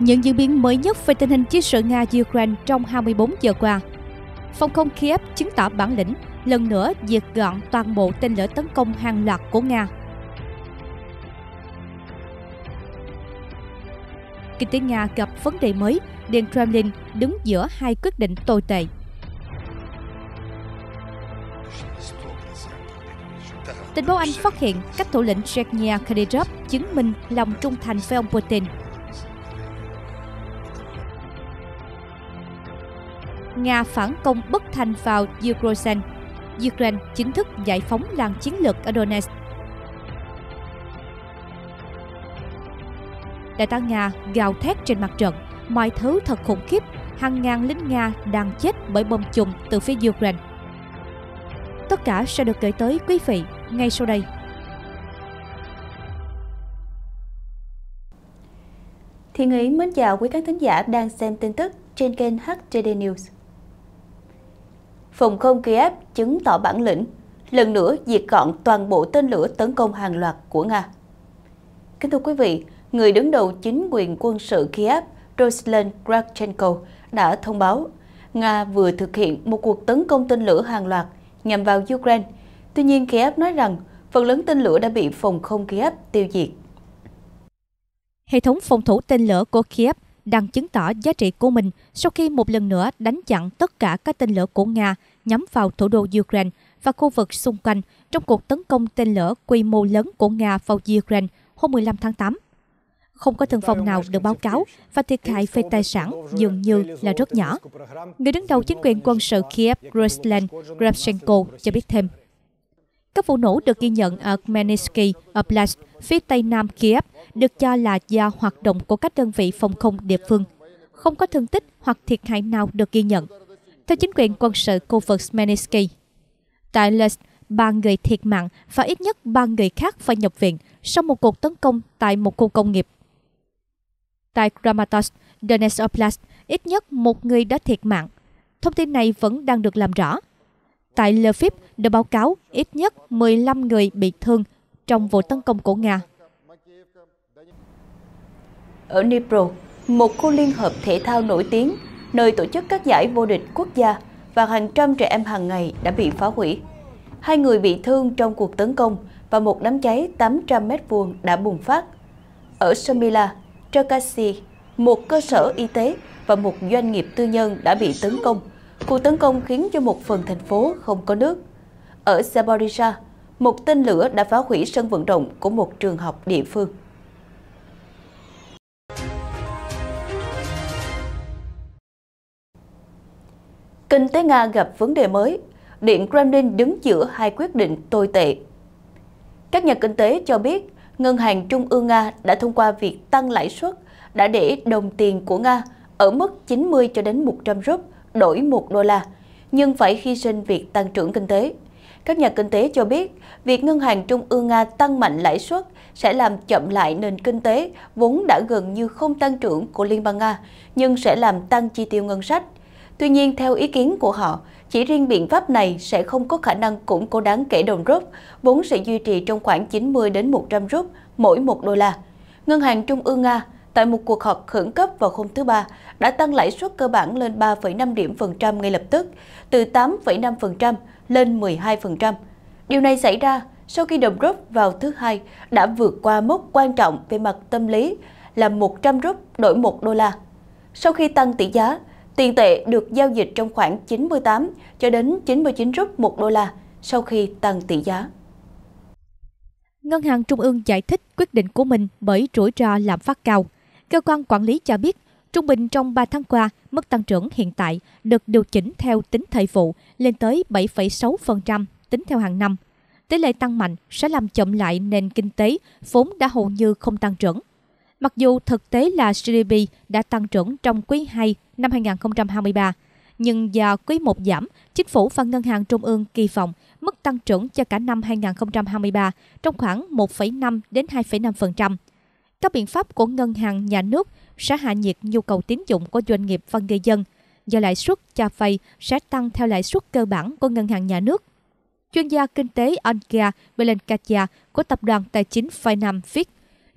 những diễn biến mới nhất về tình hình chiến sự Nga-Ukraine trong 24 giờ qua. Phòng không Kiev chứng tỏ bản lĩnh, lần nữa diệt gọn toàn bộ tên lửa tấn công hàng loạt của Nga. Kinh tế Nga gặp vấn đề mới, Điện Kremlin đứng giữa hai quyết định tồi tệ. Tình báo Anh phát hiện cách thủ lĩnh Chechnya Kadyrov chứng minh lòng trung thành với ông Putin – Nga phản công bất thành vào Ukraine. Ukraine chính thức giải phóng làng chiến lược ở Donetsk. Đại tá Nga gào thét trên mặt trận, mọi thứ thật khủng khiếp, hàng ngàn lính Nga đang chết bởi bom chùm từ phía Ukraine. Tất cả sẽ được gửi tới quý vị ngay sau đây. Thiên Ý mến chào quý khán thính giả đang xem tin tức trên kênh HTD News phòng không Kiev chứng tỏ bản lĩnh, lần nữa diệt gọn toàn bộ tên lửa tấn công hàng loạt của Nga. Kính thưa quý vị, người đứng đầu chính quyền quân sự Kiev, Ruslan Kravchenko, đã thông báo Nga vừa thực hiện một cuộc tấn công tên lửa hàng loạt nhằm vào Ukraine. Tuy nhiên, Kiev nói rằng phần lớn tên lửa đã bị phòng không Kiev tiêu diệt. Hệ thống phòng thủ tên lửa của Kiev đang chứng tỏ giá trị của mình sau khi một lần nữa đánh chặn tất cả các tên lửa của Nga nhắm vào thủ đô Ukraine và khu vực xung quanh trong cuộc tấn công tên lửa quy mô lớn của Nga vào Ukraine hôm 15 tháng 8. Không có thương vong nào được báo cáo và thiệt hại về tài sản dường như là rất nhỏ. Người đứng đầu chính quyền quân sự Kiev Ruslan Grabchenko cho biết thêm. Các vụ nổ được ghi nhận ở Khmelnytsky Oblast, phía tây nam Kiev, được cho là do hoạt động của các đơn vị phòng không địa phương. Không có thương tích hoặc thiệt hại nào được ghi nhận. Theo chính quyền quân sự khu vực Khmelnytsky, tại Lest, ba người thiệt mạng và ít nhất ba người khác phải nhập viện sau một cuộc tấn công tại một khu công nghiệp. Tại Kramatorsk, Donetsk Oblast, ít nhất một người đã thiệt mạng. Thông tin này vẫn đang được làm rõ Tại Lviv đã báo cáo ít nhất 15 người bị thương trong vụ tấn công của Nga. Ở Dnipro, một khu liên hợp thể thao nổi tiếng, nơi tổ chức các giải vô địch quốc gia và hàng trăm trẻ em hàng ngày đã bị phá hủy. Hai người bị thương trong cuộc tấn công và một đám cháy 800 mét vuông đã bùng phát. Ở Somila, Cherkasy, một cơ sở y tế và một doanh nghiệp tư nhân đã bị tấn công Cuộc tấn công khiến cho một phần thành phố không có nước. Ở Saborisha, một tên lửa đã phá hủy sân vận động của một trường học địa phương. Kinh tế Nga gặp vấn đề mới, Điện Kremlin đứng giữa hai quyết định tồi tệ. Các nhà kinh tế cho biết, Ngân hàng Trung ương Nga đã thông qua việc tăng lãi suất đã để đồng tiền của Nga ở mức 90 cho đến 100 rúp đổi 1 đô la, nhưng phải hy sinh việc tăng trưởng kinh tế. Các nhà kinh tế cho biết, việc Ngân hàng Trung ương Nga tăng mạnh lãi suất sẽ làm chậm lại nền kinh tế vốn đã gần như không tăng trưởng của Liên bang Nga, nhưng sẽ làm tăng chi tiêu ngân sách. Tuy nhiên, theo ý kiến của họ, chỉ riêng biện pháp này sẽ không có khả năng củng cố đáng kể đồng rút, vốn sẽ duy trì trong khoảng 90 đến 100 rút mỗi 1 đô la. Ngân hàng Trung ương Nga tại một cuộc họp khẩn cấp vào hôm thứ Ba đã tăng lãi suất cơ bản lên 3,5 điểm phần trăm ngay lập tức, từ 8,5% lên 12%. Điều này xảy ra sau khi đồng rút vào thứ Hai đã vượt qua mốc quan trọng về mặt tâm lý là 100 rút đổi 1 đô la. Sau khi tăng tỷ giá, tiền tệ được giao dịch trong khoảng 98 cho đến 99 rút 1 đô la sau khi tăng tỷ giá. Ngân hàng Trung ương giải thích quyết định của mình bởi rủi ro lạm phát cao – Cơ quan quản lý cho biết, trung bình trong 3 tháng qua, mức tăng trưởng hiện tại được điều chỉnh theo tính thời vụ lên tới 7,6% tính theo hàng năm. Tỷ lệ tăng mạnh sẽ làm chậm lại nền kinh tế vốn đã hầu như không tăng trưởng. Mặc dù thực tế là GDP đã tăng trưởng trong quý 2 năm 2023, nhưng do quý 1 giảm, chính phủ và ngân hàng trung ương kỳ vọng mức tăng trưởng cho cả năm 2023 trong khoảng 1,5 đến 2,5%, các biện pháp của ngân hàng, nhà nước sẽ hạ nhiệt nhu cầu tín dụng của doanh nghiệp và người dân, do lãi suất cho vay sẽ tăng theo lãi suất cơ bản của ngân hàng nhà nước. Chuyên gia kinh tế Anka Belenkaya của Tập đoàn Tài chính Finam viết,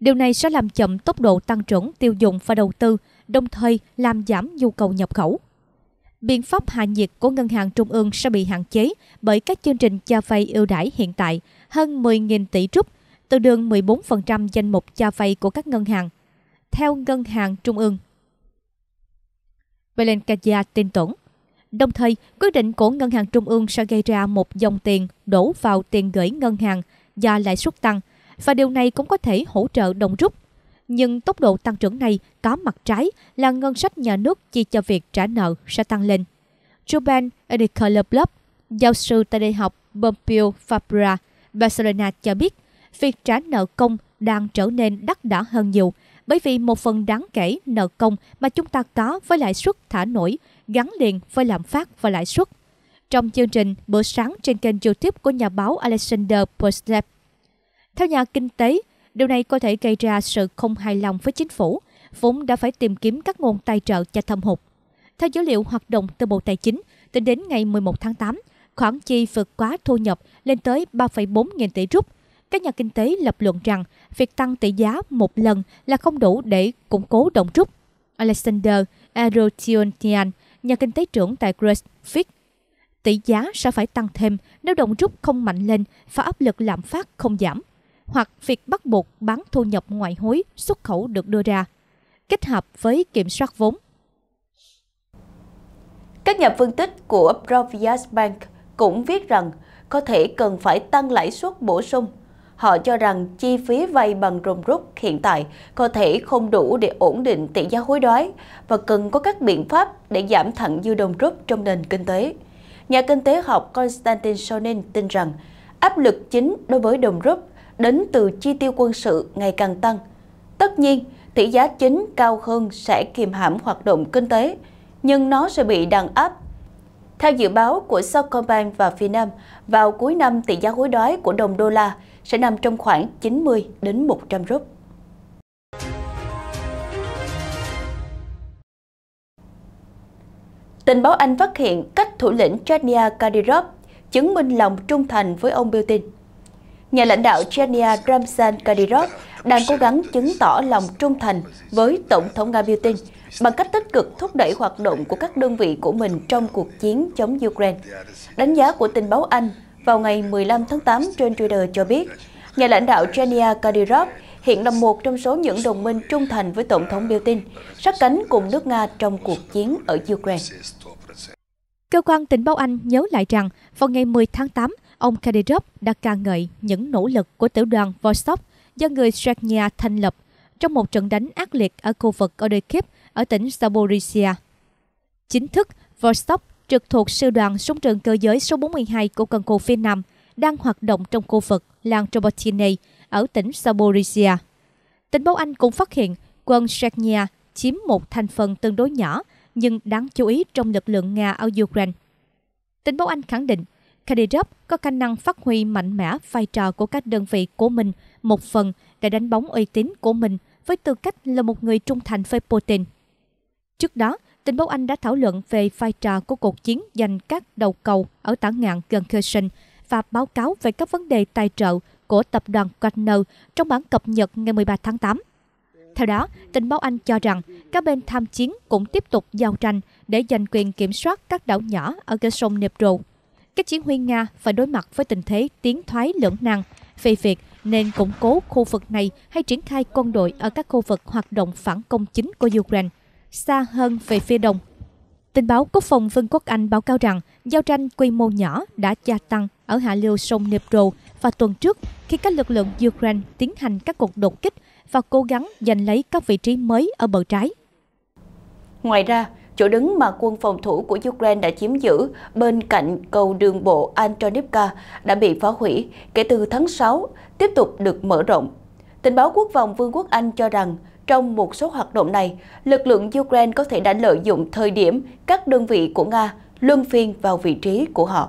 điều này sẽ làm chậm tốc độ tăng trưởng tiêu dùng và đầu tư, đồng thời làm giảm nhu cầu nhập khẩu. Biện pháp hạ nhiệt của ngân hàng trung ương sẽ bị hạn chế bởi các chương trình cho vay ưu đãi hiện tại hơn 10.000 tỷ rúp tương đương 14% danh mục cho vay của các ngân hàng, theo Ngân hàng Trung ương. Belenkaya tin tưởng, đồng thời quyết định của Ngân hàng Trung ương sẽ gây ra một dòng tiền đổ vào tiền gửi ngân hàng do lãi suất tăng, và điều này cũng có thể hỗ trợ đồng rút. Nhưng tốc độ tăng trưởng này có mặt trái là ngân sách nhà nước chi cho việc trả nợ sẽ tăng lên. Ruben Edicoloblob, giáo sư tại Đại học Pompeu Fabra, Barcelona cho biết – việc trả nợ công đang trở nên đắt đỏ hơn nhiều, bởi vì một phần đáng kể nợ công mà chúng ta có với lãi suất thả nổi gắn liền với lạm phát và lãi suất. Trong chương trình Bữa sáng trên kênh YouTube của nhà báo Alexander Postlev, theo nhà kinh tế, điều này có thể gây ra sự không hài lòng với chính phủ, vốn đã phải tìm kiếm các nguồn tài trợ cho thâm hụt. Theo dữ liệu hoạt động từ Bộ Tài chính, tính đến ngày 11 tháng 8, khoản chi vượt quá thu nhập lên tới 3,4 nghìn tỷ rúp, các nhà kinh tế lập luận rằng việc tăng tỷ giá một lần là không đủ để củng cố động trúc. Alexander Arotiontian, nhà kinh tế trưởng tại Grosvic, tỷ giá sẽ phải tăng thêm nếu đồng rút không mạnh lên và áp lực lạm phát không giảm, hoặc việc bắt buộc bán thu nhập ngoại hối xuất khẩu được đưa ra, kết hợp với kiểm soát vốn. Các nhà phân tích của Provias Bank cũng viết rằng có thể cần phải tăng lãi suất bổ sung Họ cho rằng chi phí vay bằng rồng rút hiện tại có thể không đủ để ổn định tỷ giá hối đoái và cần có các biện pháp để giảm thẳng dư đồng rút trong nền kinh tế. Nhà kinh tế học Konstantin Sonin tin rằng áp lực chính đối với đồng rút đến từ chi tiêu quân sự ngày càng tăng. Tất nhiên, tỷ giá chính cao hơn sẽ kiềm hãm hoạt động kinh tế, nhưng nó sẽ bị đàn áp theo dự báo của Sacombank và Finam, vào cuối năm tỷ giá hối đoái của đồng đô la sẽ nằm trong khoảng 90 đến 100 rúp. Tình báo Anh phát hiện cách thủ lĩnh Chania Kadyrov chứng minh lòng trung thành với ông Putin. Nhà lãnh đạo Chechnya Ramzan Kadyrov đang cố gắng chứng tỏ lòng trung thành với Tổng thống Nga Putin bằng cách tích cực thúc đẩy hoạt động của các đơn vị của mình trong cuộc chiến chống Ukraine. Đánh giá của tình báo Anh vào ngày 15 tháng 8 trên Twitter cho biết, nhà lãnh đạo Chechnya Kadyrov hiện là một trong số những đồng minh trung thành với Tổng thống Putin, sát cánh cùng nước Nga trong cuộc chiến ở Ukraine. Cơ quan tình báo Anh nhớ lại rằng, vào ngày 10 tháng 8, ông Kadyrov đã ca ngợi những nỗ lực của tiểu đoàn Vostok do người Srechnia thành lập trong một trận đánh ác liệt ở khu vực Odekhip ở tỉnh Zaporizhia. Chính thức, Vostok trực thuộc sư đoàn súng trường cơ giới số 42 của quân khu phía Nam đang hoạt động trong khu vực làng Trobotine ở tỉnh Zaporizhia. Tình báo Anh cũng phát hiện quân Srechnia chiếm một thành phần tương đối nhỏ nhưng đáng chú ý trong lực lượng Nga ở Ukraine. Tình báo Anh khẳng định Kadyrov có khả năng phát huy mạnh mẽ vai trò của các đơn vị của mình một phần để đánh bóng uy tín của mình với tư cách là một người trung thành với Putin. Trước đó, tình báo Anh đã thảo luận về vai trò của cuộc chiến giành các đầu cầu ở tả ngạn gần Kherson và báo cáo về các vấn đề tài trợ của tập đoàn Wagner trong bản cập nhật ngày 13 tháng 8. Theo đó, tình báo Anh cho rằng các bên tham chiến cũng tiếp tục giao tranh để giành quyền kiểm soát các đảo nhỏ ở sông Dnipro. Các chiến huy Nga phải đối mặt với tình thế tiến thoái lưỡng nan về việc nên củng cố khu vực này hay triển khai quân đội ở các khu vực hoạt động phản công chính của Ukraine, xa hơn về phía đông. Tình báo quốc phòng Vương quốc Anh báo cáo rằng giao tranh quy mô nhỏ đã gia tăng ở hạ lưu sông Dnipro và tuần trước khi các lực lượng Ukraine tiến hành các cuộc đột kích và cố gắng giành lấy các vị trí mới ở bờ trái. Ngoài ra, chỗ đứng mà quân phòng thủ của Ukraine đã chiếm giữ bên cạnh cầu đường bộ Antonivka đã bị phá hủy kể từ tháng 6, tiếp tục được mở rộng. Tình báo quốc phòng Vương quốc Anh cho rằng trong một số hoạt động này, lực lượng Ukraine có thể đã lợi dụng thời điểm các đơn vị của Nga luân phiên vào vị trí của họ.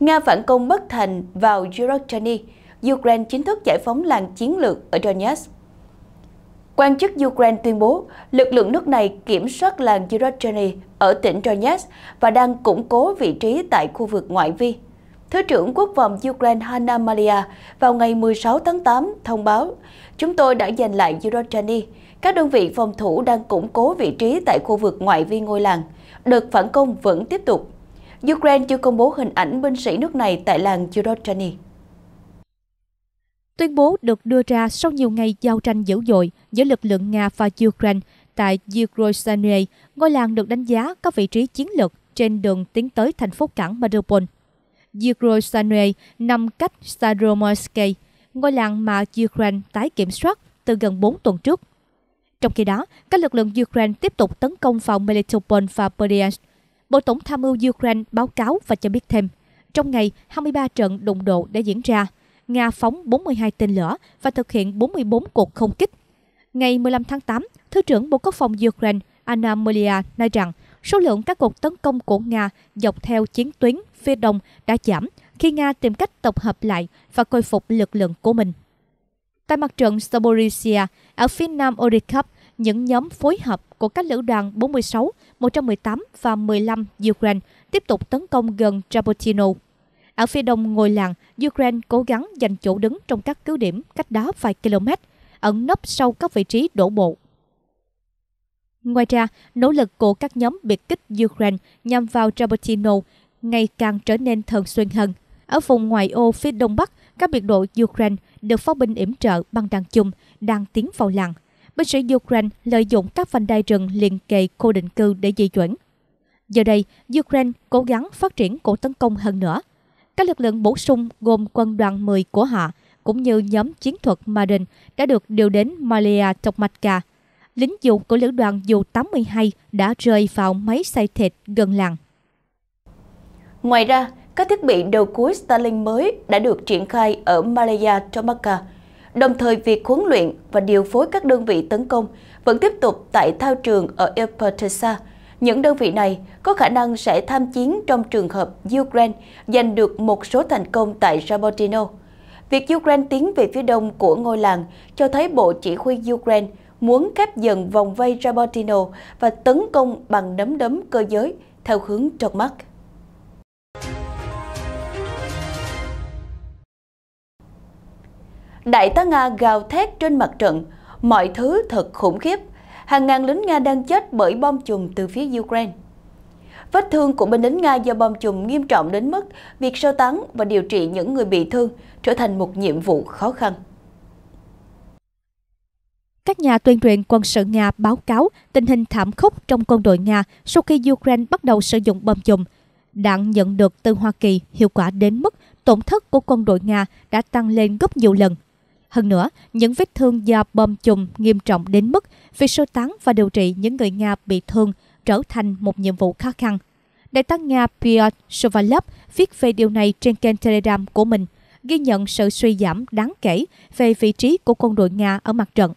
Nga phản công bất thành vào Giordani, Ukraine chính thức giải phóng làng chiến lược ở Donetsk. Quan chức Ukraine tuyên bố lực lượng nước này kiểm soát làng Yurozhny ở tỉnh Donetsk và đang củng cố vị trí tại khu vực ngoại vi. Thứ trưởng Quốc phòng Ukraine Hanna Malia vào ngày 16 tháng 8 thông báo, chúng tôi đã giành lại Yurozhny. Các đơn vị phòng thủ đang củng cố vị trí tại khu vực ngoại vi ngôi làng. Đợt phản công vẫn tiếp tục. Ukraine chưa công bố hình ảnh binh sĩ nước này tại làng Yurozhny. Tuyên bố được đưa ra sau nhiều ngày giao tranh dữ dội giữa lực lượng Nga và Ukraine tại Yugoslavia, ngôi làng được đánh giá có vị trí chiến lược trên đường tiến tới thành phố cảng Mariupol. Yugoslavia nằm cách Staromorsky, ngôi làng mà Ukraine tái kiểm soát từ gần 4 tuần trước. Trong khi đó, các lực lượng Ukraine tiếp tục tấn công vào Melitopol và Berdyansk. Bộ Tổng tham mưu Ukraine báo cáo và cho biết thêm, trong ngày 23 trận đụng độ đã diễn ra – Nga phóng 42 tên lửa và thực hiện 44 cuộc không kích. Ngày 15 tháng 8, Thứ trưởng Bộ Quốc phòng Ukraine Anna Melia nói rằng số lượng các cuộc tấn công của Nga dọc theo chiến tuyến phía đông đã giảm khi Nga tìm cách tập hợp lại và khôi phục lực lượng của mình. Tại mặt trận Saborisia, ở phía nam Orikov, những nhóm phối hợp của các lữ đoàn 46, 118 và 15 Ukraine tiếp tục tấn công gần Rabotino. Ở phía đông ngôi làng, Ukraine cố gắng giành chỗ đứng trong các cứ điểm cách đó vài km, ẩn nấp sau các vị trí đổ bộ. Ngoài ra, nỗ lực của các nhóm biệt kích Ukraine nhằm vào Trabertino ngày càng trở nên thường xuyên hơn. Ở vùng ngoại ô phía đông bắc, các biệt đội Ukraine được pháo binh yểm trợ bằng đàn chung đang tiến vào làng. Binh sĩ Ukraine lợi dụng các vành đai rừng liền kề khu định cư để di chuyển. Giờ đây, Ukraine cố gắng phát triển cuộc tấn công hơn nữa – các lực lượng bổ sung gồm quân đoàn 10 của họ cũng như nhóm chiến thuật Marine đã được điều đến Malia Tokmatka. Lính dù của lữ đoàn dù 82 đã rơi vào máy xay thịt gần làng. Ngoài ra, các thiết bị đầu cuối Stalin mới đã được triển khai ở Malaya Tomaka. Đồng thời, việc huấn luyện và điều phối các đơn vị tấn công vẫn tiếp tục tại thao trường ở Airport Tessa những đơn vị này có khả năng sẽ tham chiến trong trường hợp Ukraine giành được một số thành công tại Rabotino. Việc Ukraine tiến về phía đông của ngôi làng cho thấy Bộ Chỉ huy Ukraine muốn cáp dần vòng vây Rabotino và tấn công bằng nấm đấm cơ giới theo hướng trợt mắt. Đại tá Nga gào thét trên mặt trận, mọi thứ thật khủng khiếp hàng ngàn lính Nga đang chết bởi bom chùm từ phía Ukraine. Vết thương của binh lính Nga do bom chùm nghiêm trọng đến mức việc sơ tán và điều trị những người bị thương trở thành một nhiệm vụ khó khăn. Các nhà tuyên truyền quân sự Nga báo cáo tình hình thảm khốc trong quân đội Nga sau khi Ukraine bắt đầu sử dụng bom chùm. Đạn nhận được từ Hoa Kỳ hiệu quả đến mức tổn thất của quân đội Nga đã tăng lên gấp nhiều lần hơn nữa, những vết thương do bom chùm nghiêm trọng đến mức việc sơ tán và điều trị những người Nga bị thương trở thành một nhiệm vụ khó khăn. Đại tá Nga Pyotr Sovalov viết về điều này trên kênh Telegram của mình, ghi nhận sự suy giảm đáng kể về vị trí của quân đội Nga ở mặt trận.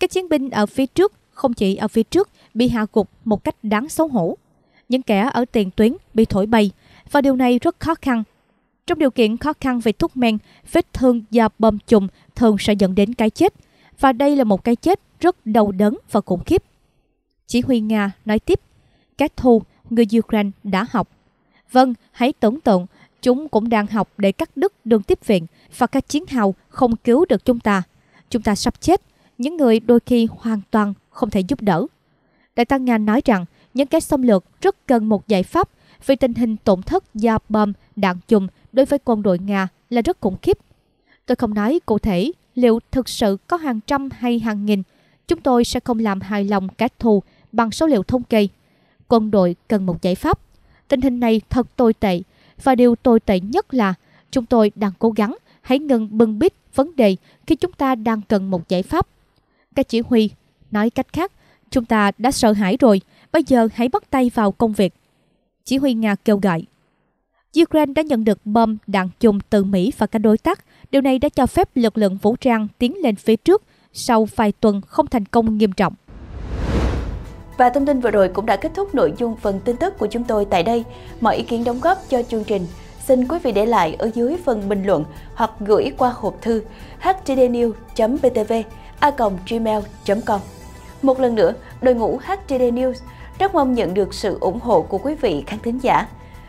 Các chiến binh ở phía trước, không chỉ ở phía trước, bị hạ gục một cách đáng xấu hổ. Những kẻ ở tiền tuyến bị thổi bay, và điều này rất khó khăn trong điều kiện khó khăn về thuốc men, vết thương do bơm chùm thường sẽ dẫn đến cái chết. Và đây là một cái chết rất đau đớn và khủng khiếp. Chỉ huy Nga nói tiếp, các thù người Ukraine đã học. Vâng, hãy tưởng tượng, chúng cũng đang học để cắt đứt đường tiếp viện và các chiến hào không cứu được chúng ta. Chúng ta sắp chết, những người đôi khi hoàn toàn không thể giúp đỡ. Đại tá Nga nói rằng những kẻ xâm lược rất cần một giải pháp vì tình hình tổn thất do bom, đạn chùm đối với quân đội Nga là rất khủng khiếp. Tôi không nói cụ thể liệu thực sự có hàng trăm hay hàng nghìn, chúng tôi sẽ không làm hài lòng kẻ thù bằng số liệu thống kê. Quân đội cần một giải pháp. Tình hình này thật tồi tệ và điều tồi tệ nhất là chúng tôi đang cố gắng hãy ngừng bưng bít vấn đề khi chúng ta đang cần một giải pháp. Các chỉ huy, nói cách khác, chúng ta đã sợ hãi rồi, bây giờ hãy bắt tay vào công việc. Chỉ huy Nga kêu gọi. Ukraine đã nhận được bom đạn chùm từ Mỹ và các đối tác. Điều này đã cho phép lực lượng vũ trang tiến lên phía trước sau vài tuần không thành công nghiêm trọng. Và thông tin vừa rồi cũng đã kết thúc nội dung phần tin tức của chúng tôi tại đây. Mọi ý kiến đóng góp cho chương trình xin quý vị để lại ở dưới phần bình luận hoặc gửi qua hộp thư htdnews.btv a.gmail.com Một lần nữa, đội ngũ HTD News rất mong nhận được sự ủng hộ của quý vị khán thính giả.